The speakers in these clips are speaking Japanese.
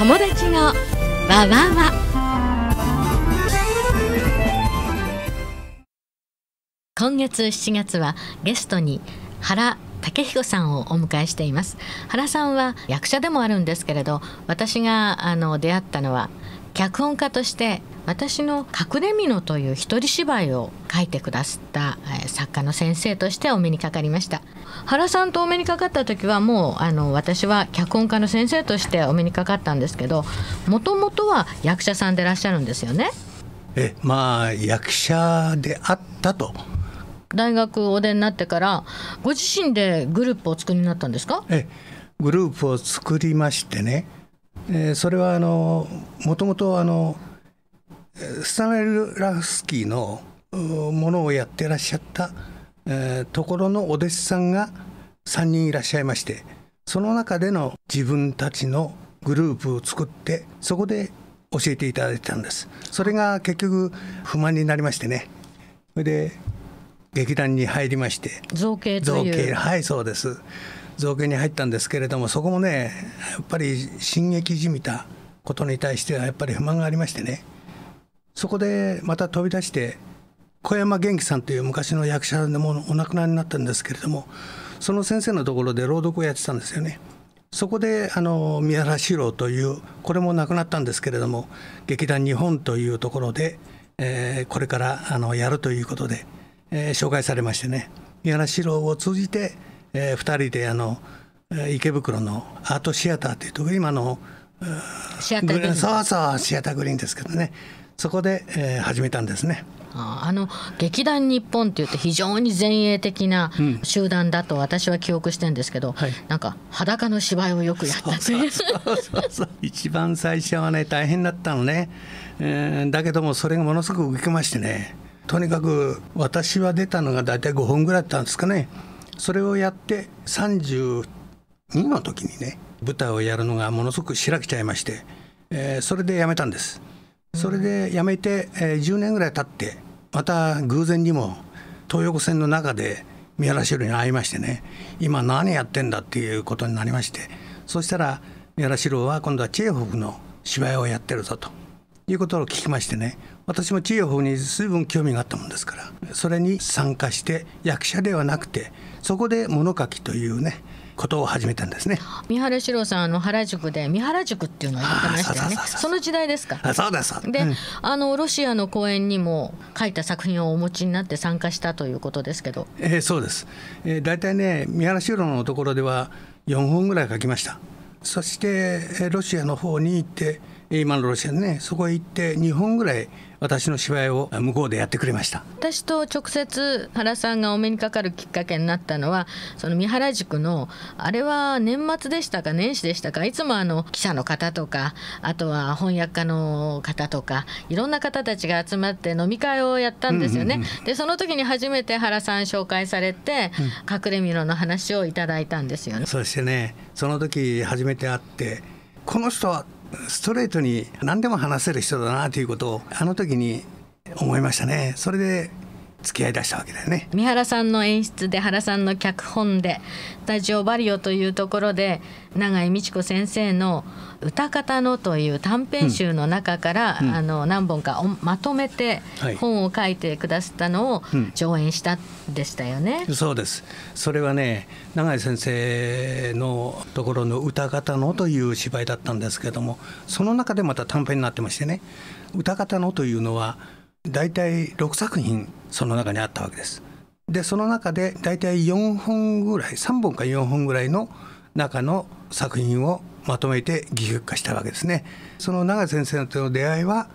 友達のわわわ今月7月はゲストに原武彦さんをお迎えしています原さんは役者でもあるんですけれど私があの出会ったのは脚本家として私の「隠れみの」という一人芝居を書いてくださった作家の先生としてお目にかかりました原さんとお目にかかった時はもうあの私は脚本家の先生としてお目にかかったんですけどもともとは役者さんでいらっしゃるんですよねえまあ役者であったと大学お出になってからご自身でグループを作りになったんですかえグループを作りましてねえー、それはあのもともとあのスタネルラフスキーのものをやってらっしゃった、えー、ところのお弟子さんが3人いらっしゃいましてその中での自分たちのグループを作ってそこで教えていただいたんですそれが結局不満になりましてねそれで劇団に入りまして造形という造形はいそうです造形に入ったんですけれどもそこもねやっぱり進撃じみたことに対してはやっぱり不満がありましてねそこでまた飛び出して小山元気さんという昔の役者でもお亡くなりになったんですけれどもその先生のところで朗読をやってたんですよね。そこであの宮原四郎というこれも亡くなったんですけれども劇団日本というところで、えー、これからあのやるということで、えー、紹介されましてね宮原四郎を通じてえー、2人であの池袋のアートシアターというところ今のシアターグリーンさわさわシアターグリーンですけどねそこで、えー、始めたんですね。あの劇団日本って言って非常に前衛的な集団だと私は記憶してるんですけど、うんはい、なんか裸の芝居をよくやったという一番最初はね大変だったのね、えー、だけどもそれがものすごく受けましてねとにかく私は出たのが大体5本ぐらいだったんですかねそれをやって32の時にね舞台をやるのがものすごく開けちゃいまして、えー、それで辞めたんですそれで辞めて、えー、10年ぐらい経ってまた偶然にも東横線の中で宮原四郎に会いましてね今何やってんだっていうことになりましてそしたら宮原四郎は今度はチェーホフの芝居をやってるぞということを聞きましてね私も治療法に随分興味があったもんですからそれに参加して役者ではなくてそこで物書きというねことを始めたんですね三原四郎さんあの原宿で三原宿っていうのをやってましたよねその時代ですかそうですで、うん、あのロシアの公演にも書いた作品をお持ちになって参加したということですけど、えー、そうです、えー、大体ね三原四郎のところでは4本ぐらい書きましたそしてロシアの方に行って今のロシアねそこへ行って2本ぐらい私の芝居を向こうでやってくれました私と直接原さんがお目にかかるきっかけになったのはその三原宿のあれは年末でしたか年始でしたかいつもあの記者の方とかあとは翻訳家の方とかいろんな方たちが集まって飲み会をやったんですよね、うんうんうん、でその時に初めて原さん紹介されて、うん、隠れみろの話をいただいたんですよねそしてねその時初めて会ってこの人はストレートに何でも話せる人だなということをあの時に思いましたね。それで付き合いだしたわけだよね三原さんの演出で原さんの脚本でスタジオバリオというところで永井美智子先生の「歌方の」という短編集の中から、うん、あの何本かまとめて本を書いてくださったのを上演したでしたよね、うん、そうですそれはね永井先生のところの「歌方の」という芝居だったんですけどもその中でまた短編になってましてね歌方のというのは「大体6作品その中にあったわけです。でその中で大体4本ぐらい3本か4本ぐらいの中の作品をまとめて戯曲化したわけですね。その永井先生との出会いは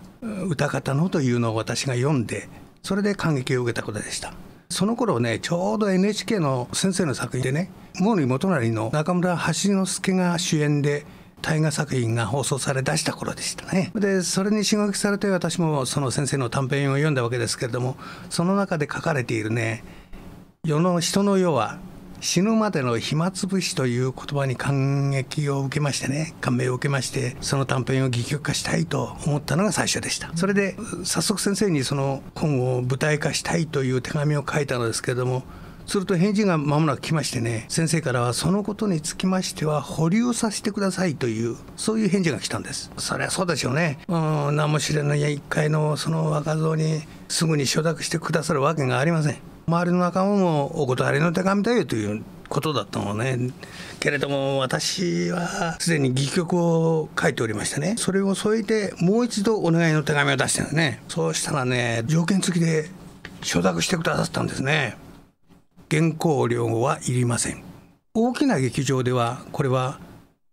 歌方のというのを私が読んでそれで感激を受けたことでした。その頃ねちょうど NHK の先生の作品でね毛利元就の中村橋之助が主演で大河作品が放送されだした頃でしたねでそれに刺激されて私もその先生の短編を読んだわけですけれどもその中で書かれているね「世の人の世は死ぬまでの暇つぶし」という言葉に感激を受けましてね感銘を受けましてその短編を戯曲化したいと思ったのが最初でしたそれで早速先生にその本を舞台化したいという手紙を書いたのですけれどもすると返事が間もなく来ましてね先生からはそのことにつきましては保留させてくださいというそういう返事が来たんですそりゃそうでしょうねうん何も知らない一回のその若造にすぐに承諾してくださるわけがありません周りの仲間もお断りの手紙だよということだったのねけれども私はすでに戯曲を書いておりましてねそれを添えてもう一度お願いの手紙を出してるねそうしたらね条件付きで承諾してくださったんですね原稿料はいりません大きな劇場ではこれは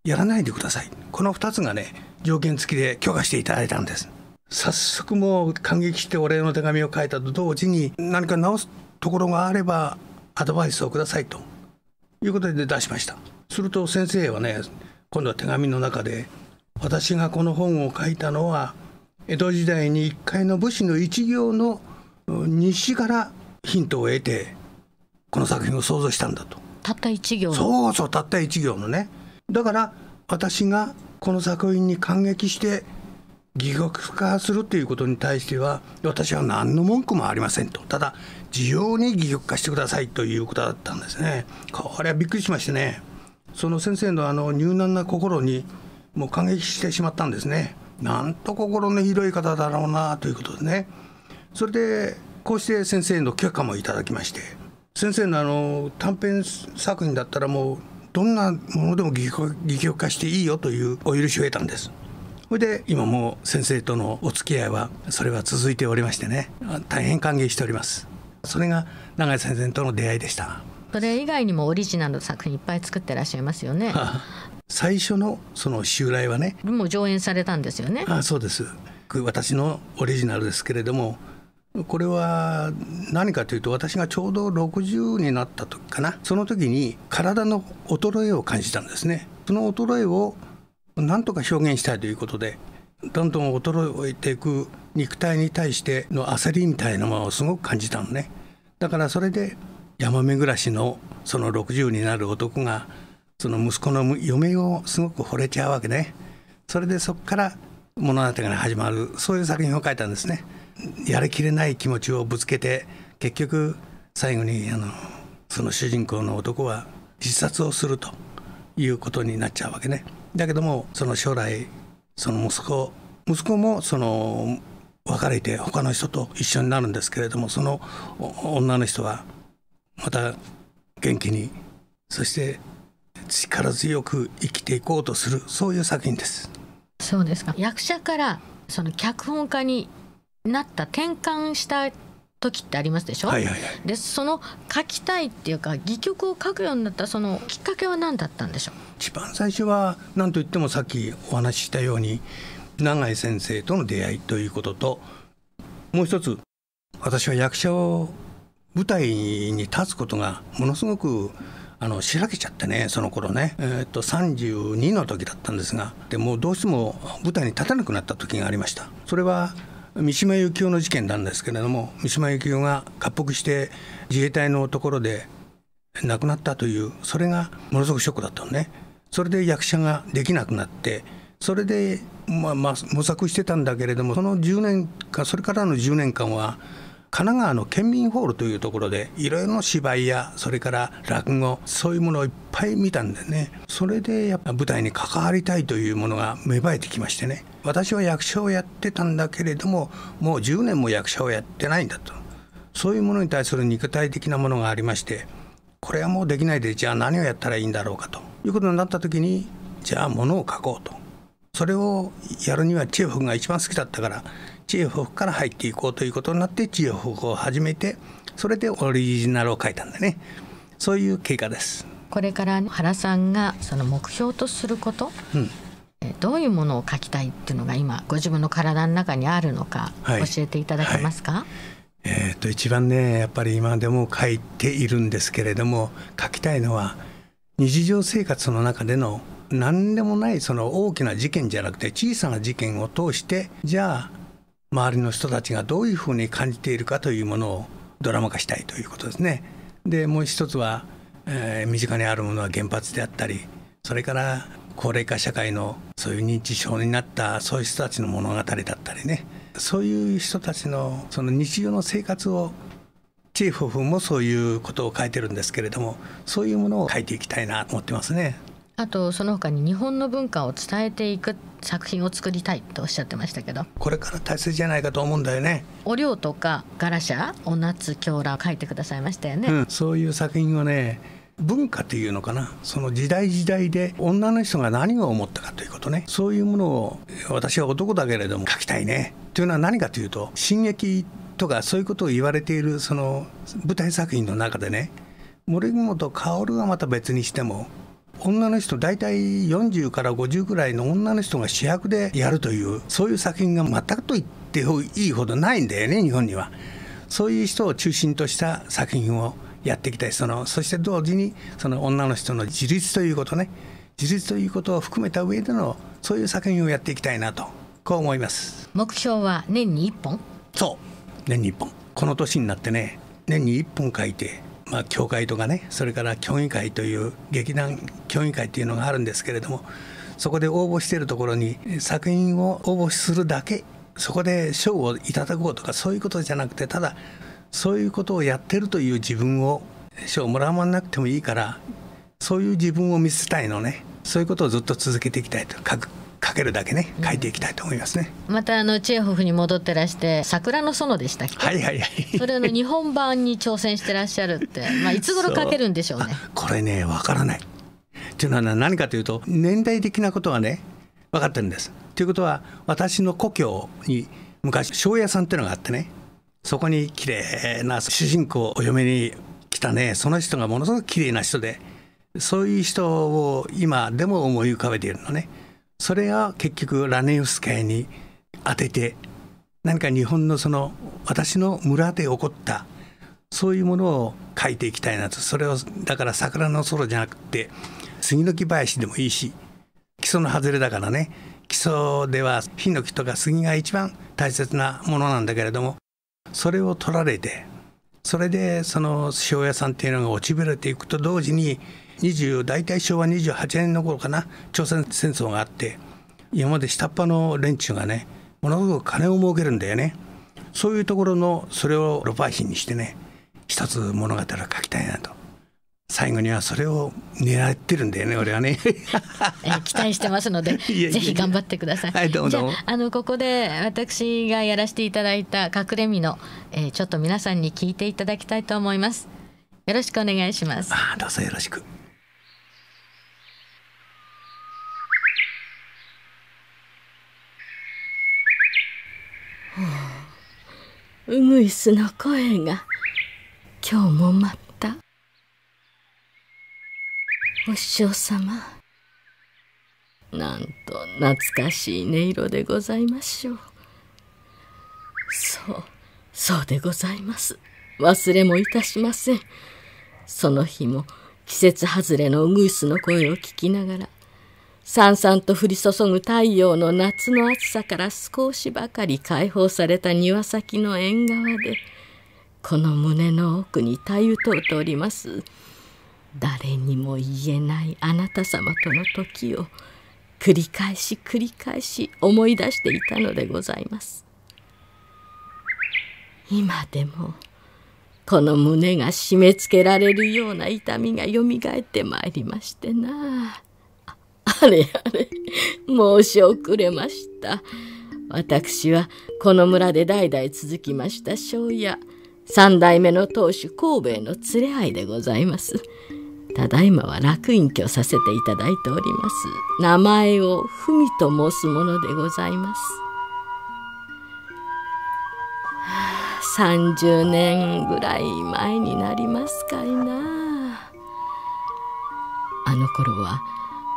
やらないでくださいこの2つがね条件付きで許可していただいたんです早速もう感激してお礼の手紙を書いたと同時に何か直すところがあればアドバイスをくださいということで出しましたすると先生はね今度は手紙の中で私がこの本を書いたのは江戸時代に一階の武士の一行の西からヒントを得てこの作品を想像したんだとたった1行そうそうたった1行のねだから私がこの作品に感激して疑惑化するということに対しては私は何の文句もありませんとただ需要に疑惑化してくださいということだったんですねこれはびっくりしましてねその先生のあの柔軟な心にもう感激してしまったんですねなんと心の広い方だろうなということですねそれでこうして先生の許可もいただきまして先生のあの短編作品だったらもうどんなものでも戯曲化していいよというお許しを得たんです。それで今も先生とのお付き合いはそれは続いておりましてね大変歓迎しておりますそれが永井先生との出会いでしたそれ以外にもオリジナルの作品いっぱい作ってらっしゃいますよね 最初のその襲来はねもう上演されたんですよねあそうです私のオリジナルですけれどもこれは何かというと私がちょうど60になった時かなその時に体の衰えを感じたんですねその衰えを何とか表現したいということでどんどん衰えていく肉体に対しての焦りみたいなものをすごく感じたのねだからそれで山目暮らしのその60になる男がその息子の嫁をすごく惚れちゃうわけねそれでそこから物語が始まるそういう作品を書いたんですね。やりきれない気持ちをぶつけて結局最後にあのその主人公の男は自殺をするということになっちゃうわけね。だけどもその将来その息子息子もその別れて他の人と一緒になるんですけれどもその女の人はまた元気にそして力強く生きていこうとするそういう作品です。そうですか役者からその脚本家になった転換した時ってありますでしょ、はいはいはい、でその書きたいっていうか戯曲を書くようになったそのきっかけは何だったんでしょう一番最初は何と言ってもさっきお話ししたように永井先生との出会いということともう一つ私は役者を舞台に立つことがものすごくあのしらけちゃってねその頃ね、えー、っと32の時だったんですがでもうどうしても舞台に立たなくなった時がありましたそれは三島由紀夫の事件なんですけれども三島由紀夫が滑北して自衛隊のところで亡くなったというそれがものすごくショックだったのねそれで役者ができなくなってそれで、まあ、まあ模索してたんだけれどもその10年かそれからの10年間は神奈川の県民ホールというところでいろいろな芝居やそれから落語そういうものをいっぱい見たんでねそれでやっぱ舞台に関わりたいというものが芽生えてきましてね私は役者をやってたんだけれどももう10年も役者をやってないんだとそういうものに対する肉体的なものがありましてこれはもうできないでじゃあ何をやったらいいんだろうかということになった時にじゃあものを書こうとそれをやるにはチエフが一番好きだったからチエフから入っていこうということになってチエフを始めてそれでオリジナルを書いたんだねそういう経過です。これから原さんがその目標とすること、うん、どういうものを書きたいっていうのが今ご自分の体の中にあるのか、教えていただけますか、はい、えー、と一番ねやっぱり今でも書いているんですけれども書きたいのは日常生活の中での何でもないその大きな事件じゃなくて小さな事件を通してじゃあ周りの人たちがどういうふうに感じているかというものをドラマ化したいということですね。でもう一つは、えー、身近にあるものは原発であったりそれから高齢化社会のそういう認知症になったそういう人たちの物語だったりねそういう人たちのその日常の生活をチーフフもそういうことを書いてるんですけれどもそういうものを書いていきたいなと思ってますね。あとその他に日本の文化を伝えていく作品を作りたいとおっしゃってましたけどこれから大切じゃないかと思うんだよねお寮とかガラシャお夏狂羅書いてくださいましたよね、うん、そういう作品をね文化というのかなその時代時代で女の人が何を思ったかということねそういうものを私は男だけれども書きたいねというのは何かというと進撃とかそういうことを言われているその舞台作品の中でね森本薫はまた別にしても女の人大体40から50くらいの女の人が主役でやるというそういう作品が全くと言っていいほどないんだよね日本には。そういう人を中心とした作品をやっていきたいそのそして同時にその女の人の自立ということね自立ということを含めた上でのそういう作品をやっていきたいなとこう思います目標は年に1本そう年に1本この年になってね年に1本書いてまあ、教会とかねそれから協議会という劇団協議会っていうのがあるんですけれどもそこで応募しているところに作品を応募するだけそこで賞をいただこうとかそういうことじゃなくてただそういうことをやってるという自分を賞をもらわなくてもいいからそういう自分を見せたいのねそういうことをずっと続けていきたいと書く書けるだけね書いていきたいと思いますね、うん、またあのチェーホフに戻ってらして「桜の園」でしたっけはいはいはいそれの日本版に挑戦してらっしゃるって、まあ、いつ頃書けるんでしょうねこれねわからないというのは何かというと年代的なことはね分かってるんですということは私の故郷に昔庄屋さんっていうのがあってねそこに綺麗な主人公をお嫁に来たねその人がものすごく綺麗な人でそういう人を今でも思い浮かべているのねそれが結局ラネウスカヤに当てて何か日本のその私の村で起こったそういうものを書いていきたいなとそれをだから桜の空じゃなくて杉の木林でもいいし基礎の外れだからね基礎ではヒノキとか杉が一番大切なものなんだけれどもそれを取られてそれでその塩屋さんっていうのが落ちぶれていくと同時に大体昭和28年の頃かな朝鮮戦争があって今まで下っ端の連中がねものすごく金を儲けるんだよねそういうところのそれをロパーヒンにしてね一つ物語を書きたいなと最後にはそれを狙ってるんだよね俺はね、えー、期待してますのでぜひ頑張ってください。はいどうもあのここで私がやらせていただいた隠れ身の、えー、ちょっと皆さんに聞いていただきたいと思います。よろしくお願いします。あどうぞよろしく。うぐいすの声が今日もまお師匠様なんと懐かしい音色でございましょうそうそうでございます忘れもいたしませんその日も季節外れのウグイスの声を聞きながらさんさんと降り注ぐ太陽の夏の暑さから少しばかり解放された庭先の縁側でこの胸の奥にたゆとうとおります誰にも言えないあなた様との時を繰り返し繰り返し思い出していたのでございます今でもこの胸が締め付けられるような痛みがよみがえってまいりましてなああれあれ申し遅れました私はこの村で代々続きました庄屋三代目の当主神戸への連れ合いでございますただいまは楽隠居させていただいております。名前を文と申すものでございます。30年ぐらい前になりますかいなあの頃は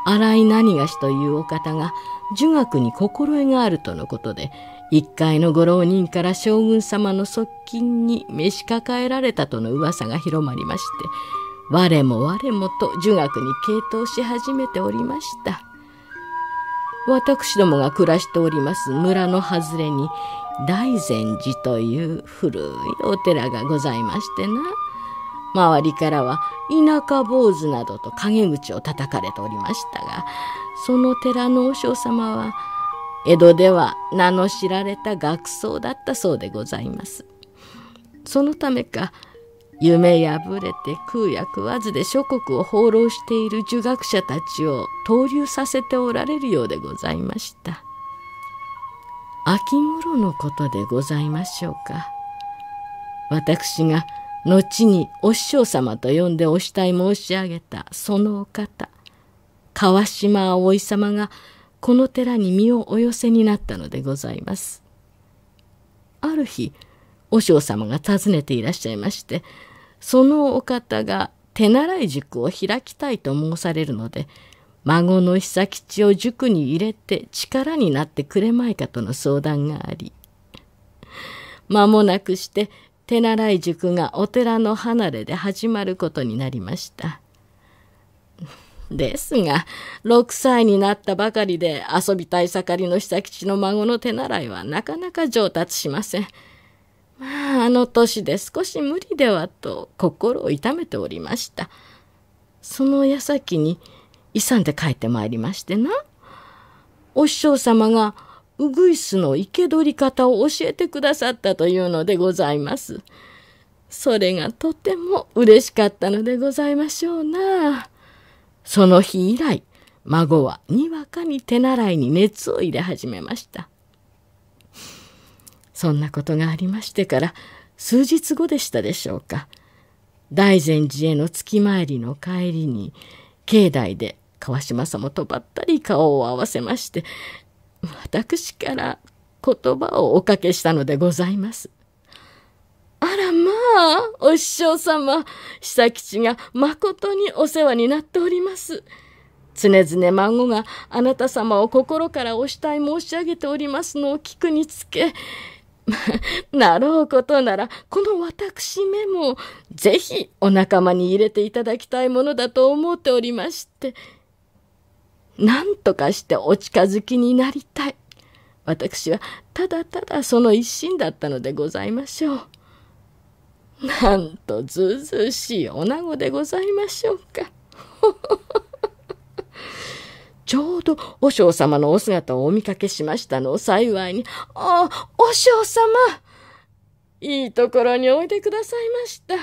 荒井何がしというお方が儒学に心得があるとのことで一介のご浪人から将軍様の側近に召し抱えられたとの噂が広まりまして我も我もと儒学に傾倒し始めておりました。私どもが暮らしております村の外れに大善寺という古いお寺がございましてな。周りからは田舎坊主などと陰口を叩かれておりましたが、その寺の和尚様は、江戸では名の知られた学僧だったそうでございます。そのためか、夢破れて食うや食わずで諸国を放浪している儒学者たちを投留させておられるようでございました。秋頃のことでございましょうか。私が後にお師匠様と呼んでお慕い申し上げたそのお方、川島葵様がこの寺に身をお寄せになったのでございます。ある日、和尚様が訪ねていらっしゃいましてそのお方が手習い塾を開きたいと申されるので孫の久吉を塾に入れて力になってくれまいかとの相談があり間もなくして手習い塾がお寺の離れで始まることになりました。ですが、6歳になったばかりで遊びたい盛りの久吉の孫の手習いはなかなか上達しません。まあ、あの年で少し無理ではと心を痛めておりました。その矢先に、遺産で帰ってまいりましてな。お師匠様が、うぐいすの生け捕り方を教えてくださったというのでございます。それがとても嬉しかったのでございましょうな。その日以来、孫はにわかに手習いに熱を入れ始めました。そんなことがありましてから数日後でしたでしょうか大善寺への月参りの帰りに境内で川島様とばったり顔を合わせまして私から言葉をおかけしたのでございます。あらまあ、お師匠様、久吉が誠にお世話になっております。常々孫があなた様を心からお慕い申し上げておりますのを聞くにつけ、なろうことなら、この私めも、ぜひお仲間に入れていただきたいものだと思っておりまして、なんとかしてお近づきになりたい。私はただただその一心だったのでございましょう。なんとずうずうしい女子でございましょうか。ちょうど和尚様のお姿をお見かけしましたのを幸いに、ああ、和尚様いいところにおいでくださいました。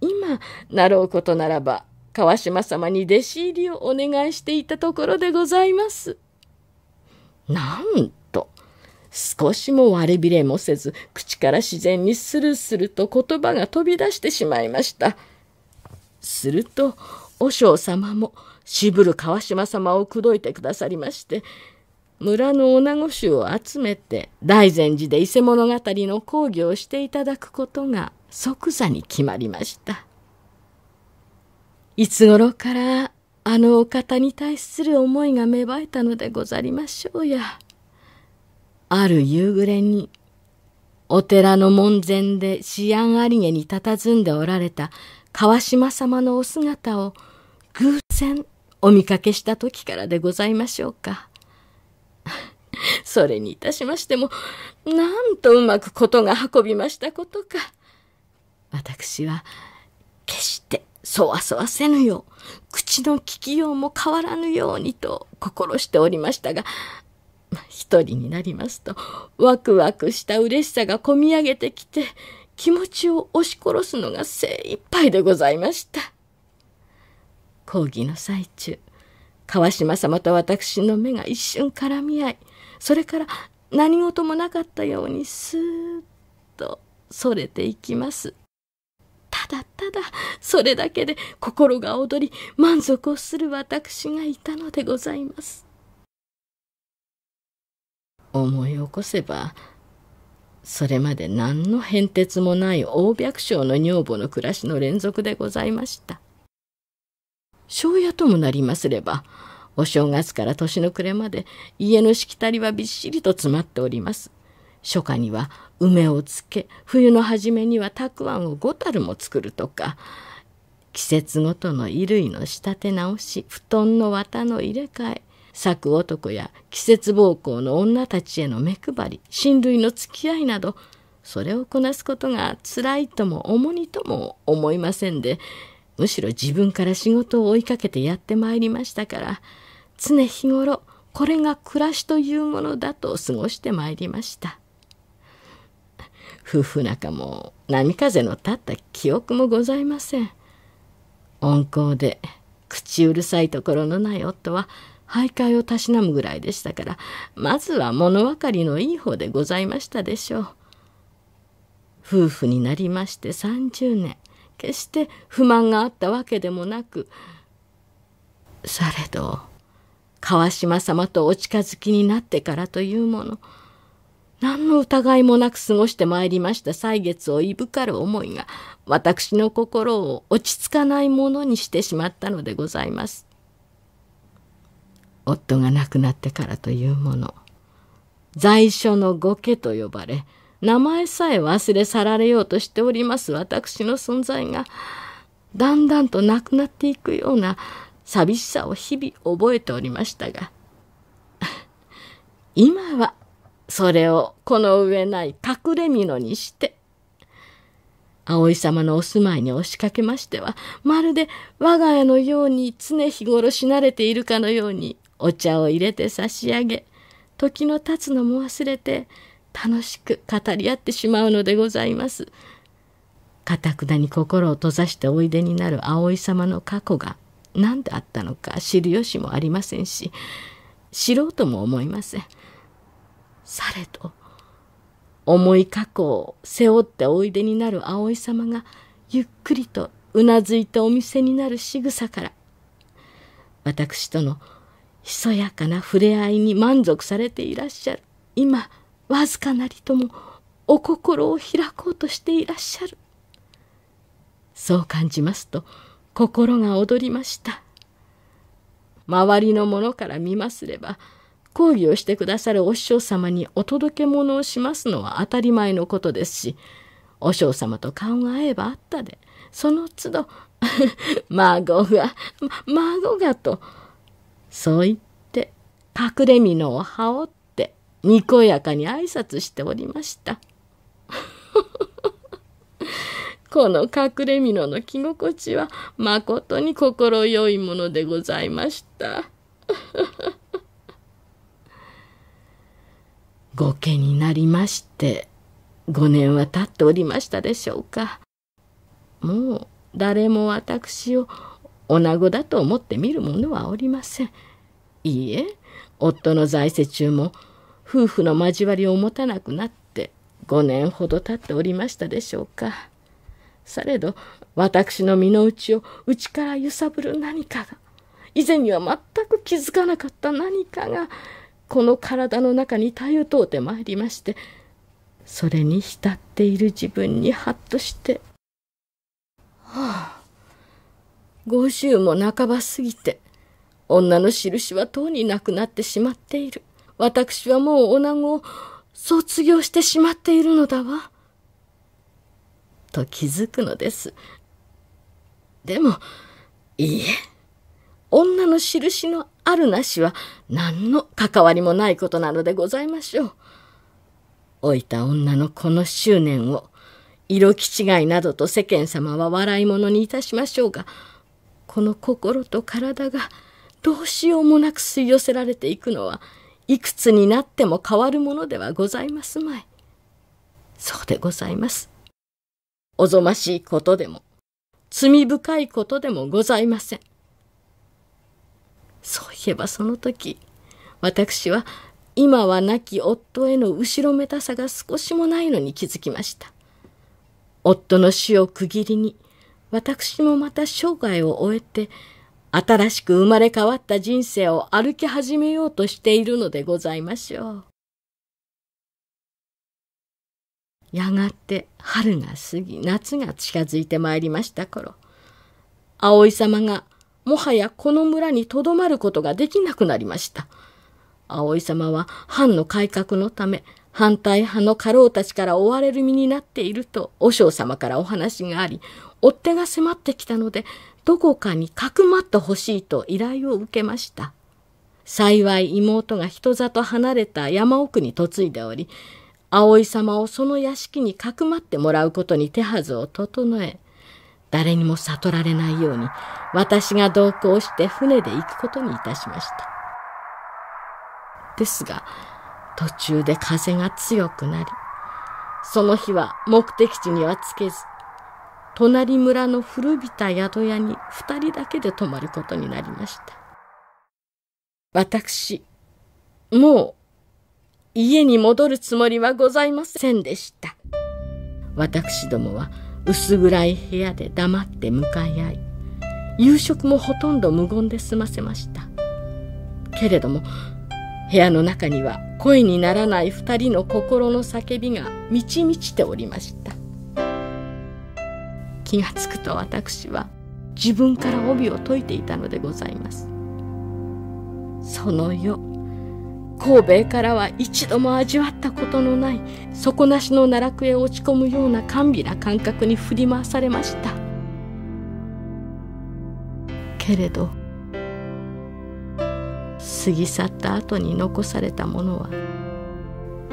今、なろうことならば、川島様に弟子入りをお願いしていたところでございます。なんと、少しも割れびれもせず、口から自然にスルスルと言葉が飛び出してしまいました。すると、和尚様も、渋る川島様を口説いてくださりまして村の女子衆を集めて大善寺で伊勢物語の講義をしていただくことが即座に決まりましたいつ頃からあのお方に対する思いが芽生えたのでござりましょうやある夕暮れにお寺の門前で思案ありげに佇んでおられた川島様のお姿を偶然お見かけした時からでございましょうか。それにいたしましても、なんとうまくことが運びましたことか。私は、決して、そわそわせぬよう、口の利きようも変わらぬようにと心しておりましたが、一人になりますと、ワクワクした嬉しさがこみ上げてきて、気持ちを押し殺すのが精一杯でございました。講義の最中川島様と私の目が一瞬絡み合いそれから何事もなかったようにスーッとそれていきますただただそれだけで心が躍り満足をする私がいたのでございます思い起こせばそれまで何の変哲もない大百姓の女房の暮らしの連続でございました庄屋ともなりますればお正月から年の暮れまで家のしきたりはびっしりと詰まっております初夏には梅をつけ冬の初めにはたくあんをた樽も作るとか季節ごとの衣類の仕立て直し布団の綿の入れ替えく男や季節暴行の女たちへの目配り親類の付き合いなどそれをこなすことがつらいとも重荷とも思いませんでむしろ自分から仕事を追いかけてやってまいりましたから常日頃これが暮らしというものだと過ごしてまいりました夫婦仲も波風の立った記憶もございません温厚で口うるさいところのない夫は徘徊をたしなむぐらいでしたからまずは物分かりのいい方でございましたでしょう夫婦になりまして30年決して不満があったわけでもなくされど川島様とお近づきになってからというもの何の疑いもなく過ごしてまいりました歳月をいぶかる思いが私の心を落ち着かないものにしてしまったのでございます。夫が亡くなってからというもの在所の御家と呼ばれ名前さえ忘れ去られようとしております私の存在が、だんだんとなくなっていくような寂しさを日々覚えておりましたが、今はそれをこの上ない隠れ蓑にして、葵様のお住まいに押しかけましては、まるで我が家のように常日頃し慣れているかのようにお茶を入れて差し上げ、時の経つのも忘れて、楽しく語り合ってしまうのでございます。かたくなに心を閉ざしておいでになる葵様の過去が何であったのか知る由もありませんし知ろうとも思いません。されど重い過去を背負っておいでになる葵様がゆっくりとうなずいてお店になる仕草から私とのひそやかな触れ合いに満足されていらっしゃる今わずかなりともお心を開こうとしていらっしゃるそう感じますと心が躍りました周りの者から見ますれば講義をしてくださるお師匠様にお届け物をしますのは当たり前のことですしお嬢様と顔が合えばあったでその都度 孫が、ま、孫がとそう言って隠れのを羽織っにこやかに挨拶しておりました。この隠れ蓑の着心地はまことに心よいものでございました。ご家になりまして5年は経っておりましたでしょうか。もう誰も私を女子だと思って見る者はおりません。いいえ、夫の在世中も夫婦の交わりを持たなくなって5年ほど経っておりましたでしょうか。されど、私の身の内を内から揺さぶる何かが、以前には全く気づかなかった何かが、この体の中に頼ゆとうてまいりまして、それに浸っている自分にハッとして、はあ、50も半ば過ぎて、女の印はとうになくなってしまっている。私はもう女子を卒業してしまっているのだわ。と気づくのです。でも、いいえ、女の印のあるなしは何の関わりもないことなのでございましょう。老いた女のこの執念を、色気違いなどと世間様は笑い者にいたしましょうが、この心と体がどうしようもなく吸い寄せられていくのは、いくつになっても変わるものではございますまい。そうでございます。おぞましいことでも、罪深いことでもございません。そういえばその時、私は今は亡き夫への後ろめたさが少しもないのに気づきました。夫の死を区切りに、私もまた生涯を終えて、新しく生まれ変わった人生を歩き始めようとしているのでございましょう。やがて春が過ぎ夏が近づいてまいりました頃葵様がもはやこの村にとどまることができなくなりました葵様は藩の改革のため反対派の家老たちから追われる身になっていると和尚様からお話があり追っ手が迫ってきたのでどこかにかくまってほしいと依頼を受けました。幸い妹が人里離れた山奥に嫁いでおり、葵様をその屋敷にかくまってもらうことに手はずを整え、誰にも悟られないように私が同行して船で行くことにいたしました。ですが、途中で風が強くなり、その日は目的地には着けず、隣村の古びた宿屋に2人だけで泊まることになりました私もう家に戻るつもりはございませんでした私どもは薄暗い部屋で黙って向かい合い夕食もほとんど無言で済ませましたけれども部屋の中には声にならない2人の心の叫びが満ち満ちておりました気がつくと私は自分から帯を解いていたのでございますその夜神戸からは一度も味わったことのない底なしの奈落へ落ち込むような甘美な感覚に振り回されましたけれど過ぎ去った後に残されたものは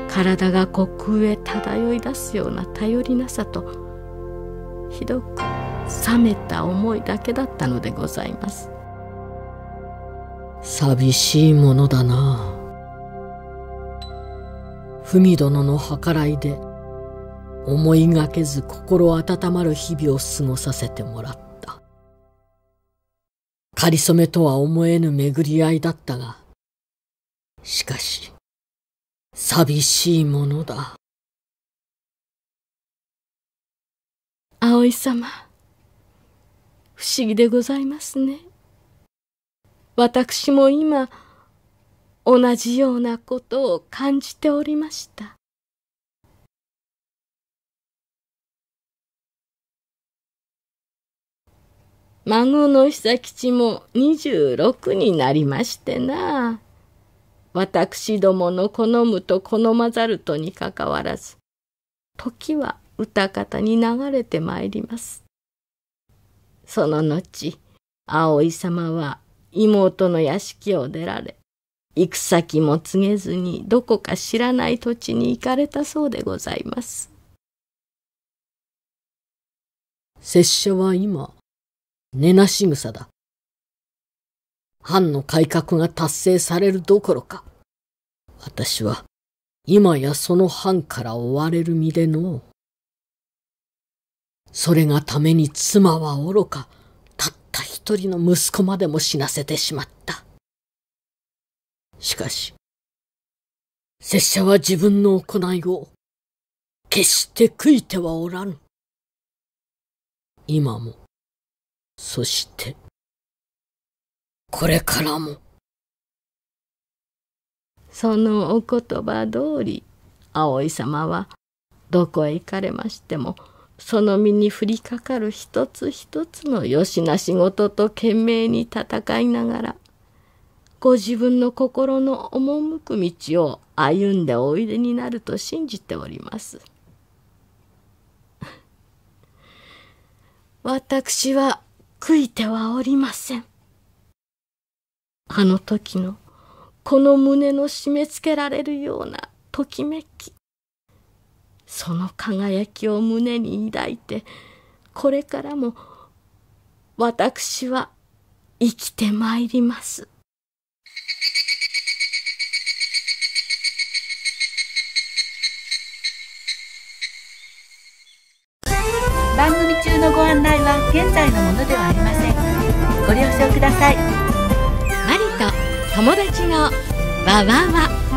体が虚空へ漂い出すような頼りなさとひどく冷めた思いだけだったのでございます寂しいものだな文殿の計らいで思いがけず心温まる日々を過ごさせてもらったかりそめとは思えぬ巡り合いだったがしかし寂しいものだ葵様不思議でございますね私も今同じようなことを感じておりました孫の久吉も二十六になりましてな私どもの好むと好まざるとにかかわらず時は歌方に流れてまいります。その後、葵様は妹の屋敷を出られ、行く先も告げずにどこか知らない土地に行かれたそうでございます。拙者は今、寝なし草だ。藩の改革が達成されるどころか、私は今やその藩から追われる身でのう。それがために妻はおろか、たった一人の息子までも死なせてしまった。しかし、拙者は自分の行いを、決して悔いてはおらぬ。今も、そして、これからも。そのお言葉通り、葵様は、どこへ行かれましても、その身に降りかかる一つ一つのよしな仕事と懸命に戦いながら、ご自分の心の赴く道を歩んでおいでになると信じております。私は悔いてはおりません。あの時のこの胸の締め付けられるようなときめき。その輝きを胸に抱いてこれからも私は生きてまいります。番組中のご案内は現在のものではありませんご了承くださいマリと友達のわわわ